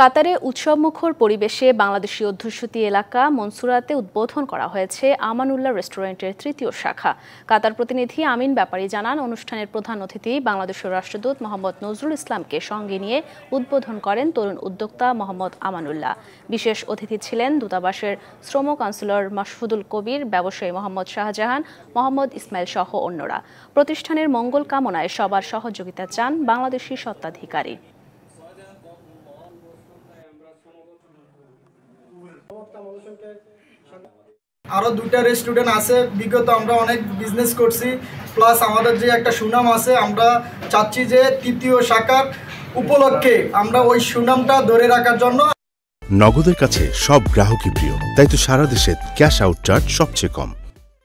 কাতারে উৎসবমুখর পরিবেশে বাংলাদেশি অধ্যুষিত এলাকা মনসুরাতে উদ্বোধন করা হয়েছে আমানুল্লাহ রেস্টুরেন্টের তৃতীয় শাখা কাতার প্রতিনিধি আমিন ব্যাপারী জানান অনুষ্ঠানের প্রধান অতিথি বাংলাদেশের রাষ্ট্রদূত মোহাম্মদ নজরুল ইসলামকে সঙ্গে নিয়ে উদ্বোধন করেন তরুণ উদ্যোক্তা মোহাম্মদ আমানুল্লাহ বিশেষ অতিথি ছিলেন দূতাবাসের শ্রম কাউন্সিলর মাসফুদুল কবির ব্যবসায়ী মোহাম্মদ শাহজাহান মোহাম্মদ ইসমাইল সহ অন্যরা প্রতিষ্ঠানের মঙ্গল কামনায় সবার সহযোগিতা চান বাংলাদেশি সত্ত্বাধিকারী আরও দুটা রেস্টুরেন্ট আছে বিগত আমরা অনেক বিজনেস করছি প্লাস আমাদের যে একটা সুনাম আছে আমরা চাচ্ছি যে তৃতীয় শাখার উপলক্ষে আমরা ওই সুনামটা ধরে রাখার জন্য নগদের কাছে সব গ্রাহকই প্রিয় তাই তো সারা দেশে ক্যাশ আউট চার্জ সবচেয়ে কম